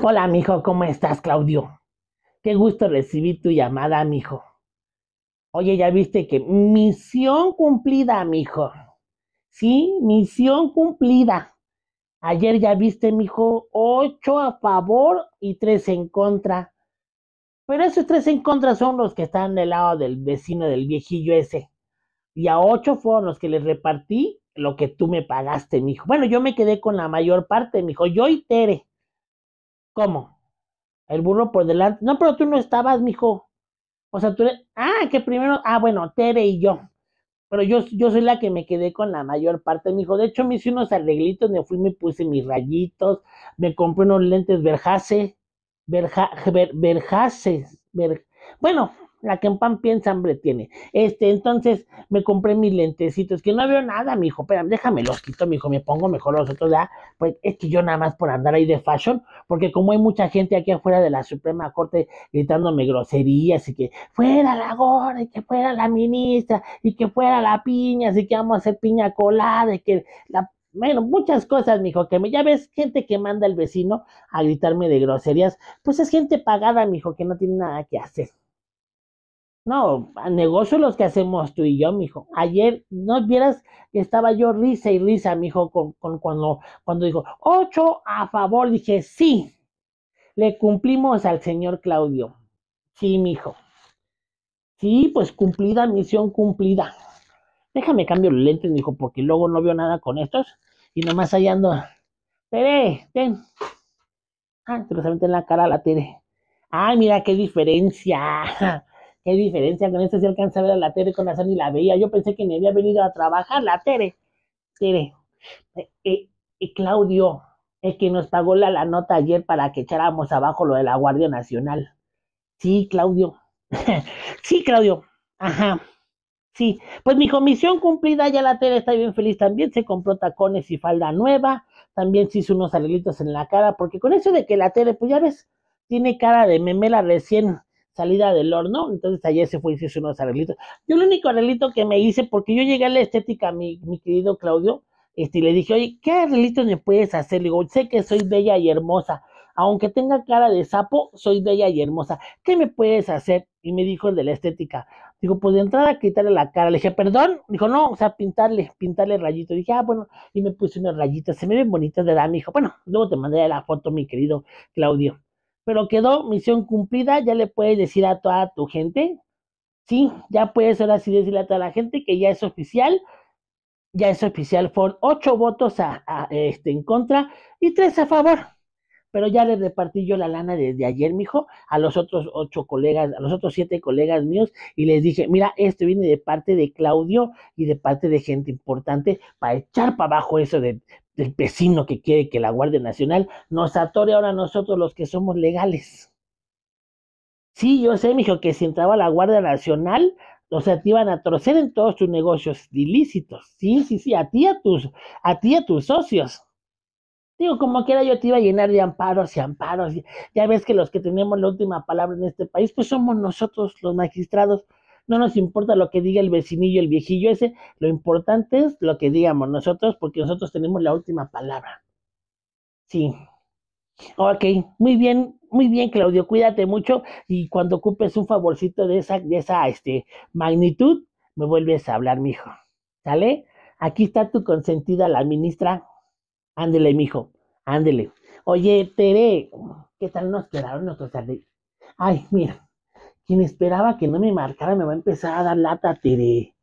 Hola, mijo, ¿cómo estás, Claudio? Qué gusto recibir tu llamada, mijo. Oye, ya viste que misión cumplida, mijo. Sí, misión cumplida. Ayer ya viste, mijo, ocho a favor y tres en contra. Pero esos tres en contra son los que están del lado del vecino del viejillo ese. Y a ocho fueron los que les repartí lo que tú me pagaste, mijo. Bueno, yo me quedé con la mayor parte, mijo. Yo y Tere. ¿Cómo? El burro por delante. No, pero tú no estabas, mijo. O sea, tú Ah, que primero... Ah, bueno, Tere y yo. Pero yo, yo soy la que me quedé con la mayor parte, mijo. De hecho, me hice unos arreglitos, me fui, me puse mis rayitos, me compré unos lentes Verjase, Verja, ver, Bueno, la que en pan piensa hambre tiene. Este, entonces me compré mis lentecitos, que no veo nada, mijo, pero déjame los quito, hijo, me pongo mejor los otros, ya, pues es que yo nada más por andar ahí de fashion, porque como hay mucha gente aquí afuera de la Suprema Corte gritándome groserías y que fuera la gorda y que fuera la ministra y que fuera la piña, así que vamos a hacer piña colada y que la bueno, muchas cosas, mijo, que me, ya ves gente que manda el vecino a gritarme de groserías, pues es gente pagada, mijo, que no tiene nada que hacer. No, negocio los que hacemos tú y yo, mijo. Ayer no vieras que estaba yo risa y risa, mijo, con, con, cuando, cuando dijo, ocho a favor, dije, sí, le cumplimos al señor Claudio. Sí, mijo. Sí, pues cumplida, misión cumplida. Déjame cambio los lentes, mijo, porque luego no veo nada con estos y nomás allá ando. Tere, ten. Ah, te en la cara la Tere. Ay, mira qué diferencia qué diferencia con eso si alcanza a ver a la Tere con la y la veía, yo pensé que ni había venido a trabajar la Tere, Tere, eh, eh Claudio, el que nos pagó la, nota ayer para que echáramos abajo lo de la Guardia Nacional, sí, Claudio, sí, Claudio, ajá, sí, pues mi comisión cumplida, ya la Tere está bien feliz también, se compró tacones y falda nueva, también se hizo unos arreglitos en la cara, porque con eso de que la Tere, pues ya ves, tiene cara de memela recién salida del horno, entonces ayer se fue y se hizo unos arreglitos. Yo el único arreglito que me hice, porque yo llegué a la estética, mi, mi querido Claudio, este, y le dije, oye, ¿qué arreglitos me puedes hacer? Le digo, sé que soy bella y hermosa, aunque tenga cara de sapo, soy bella y hermosa, ¿qué me puedes hacer? Y me dijo el de la estética, digo, pues de entrada quitarle la cara, le dije, perdón, dijo, no, o sea, pintarle, pintarle rayito, dije, ah, bueno, y me puse unos rayitos, se me ven bonitas, edad, Me dijo, bueno, luego te mandé la foto, mi querido Claudio. Pero quedó misión cumplida, ya le puedes decir a toda tu gente, sí, ya puedes ahora sí decirle a toda la gente que ya es oficial, ya es oficial, fueron ocho votos a, este, en contra y tres a favor pero ya les repartí yo la lana desde ayer, mijo, a los otros ocho colegas, a los otros siete colegas míos, y les dije, mira, esto viene de parte de Claudio y de parte de gente importante para echar para abajo eso del vecino que quiere que la Guardia Nacional nos atore ahora nosotros los que somos legales. Sí, yo sé, mijo, que si entraba la Guardia Nacional, o sea, te iban a torcer en todos tus negocios ilícitos. Sí, sí, sí, a ti a tus, a ti a tus socios. Digo, como quiera yo te iba a llenar de amparos y amparos. Ya ves que los que tenemos la última palabra en este país, pues somos nosotros los magistrados. No nos importa lo que diga el vecinillo, el viejillo ese. Lo importante es lo que digamos nosotros, porque nosotros tenemos la última palabra. Sí. Ok, muy bien, muy bien, Claudio. Cuídate mucho y cuando ocupes un favorcito de esa, de esa este, magnitud, me vuelves a hablar, mijo. ¿Sale? Aquí está tu consentida, la ministra. Ándele, mijo, ándele. Oye, Tere, ¿qué tal nos quedaron nuestros tardes? Ay, mira, quien esperaba que no me marcara me va a empezar a dar lata, Tere.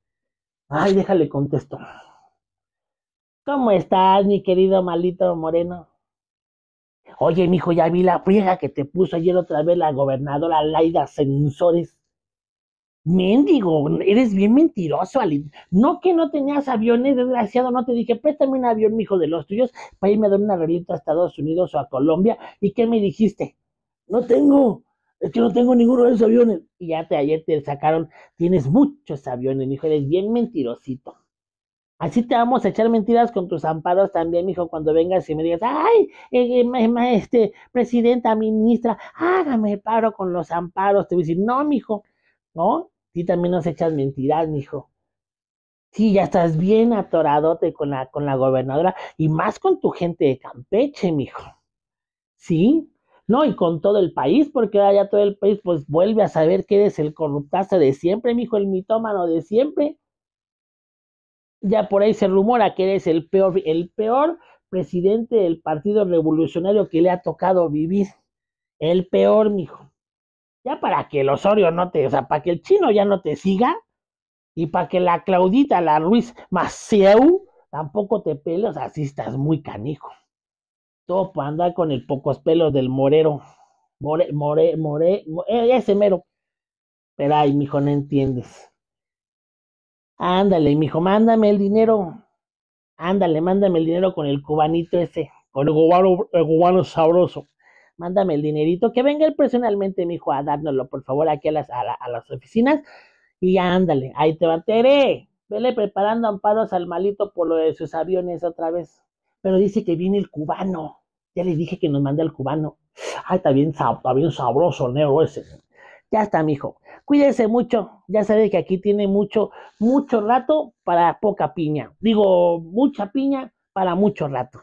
Ay, déjale contesto. ¿Cómo estás, mi querido malito moreno? Oye, mijo, ya vi la friega que te puso ayer otra vez la gobernadora Laida Sensores. Méndigo, eres bien mentiroso, Ali. No que no tenías aviones, desgraciado, no te dije, préstame un avión, mijo, de los tuyos, para irme a dar una rolita a Estados Unidos o a Colombia. ¿Y qué me dijiste? No tengo, es que no tengo ninguno de esos aviones. Y ya te, ayer te sacaron, tienes muchos aviones, mijo, eres bien mentirosito. Así te vamos a echar mentiras con tus amparos también, mijo, cuando vengas y me digas, ay, eh, eh este, presidenta, ministra, hágame paro con los amparos. Te voy a decir, no, mijo, no, Sí, también nos echas mentiras, mijo. Sí, ya estás bien atoradote con la, con la gobernadora y más con tu gente de Campeche, mijo. Sí, no, y con todo el país, porque ahora ya todo el país pues vuelve a saber que eres el corruptazo de siempre, mijo, el mitómano de siempre. Ya por ahí se rumora que eres el peor, el peor presidente del Partido Revolucionario que le ha tocado vivir. El peor, mijo ya para que el Osorio no te, o sea, para que el chino ya no te siga y para que la Claudita, la Ruiz Maceu, tampoco te pele, o sea, así estás muy canijo. Todo para andar con el pocos pelos del morero. More, more, more, eh, ese mero. Pero ay, mijo, no entiendes. Ándale, mijo, mándame el dinero. Ándale, mándame el dinero con el cubanito ese, con el el cubano sabroso mándame el dinerito, que venga él personalmente, mi hijo, a dárnoslo, por favor, aquí a las, a, las oficinas, y ya ándale, ahí te va, Tere, vele preparando amparos al malito por lo de sus aviones otra vez. Pero dice que viene el cubano, ya le dije que nos mande al cubano. Ay, está bien, está bien sabroso, negro ese. Ya está, mijo. Cuídense mucho. Ya sabe que aquí tiene mucho, mucho rato para poca piña. Digo, mucha piña para mucho rato.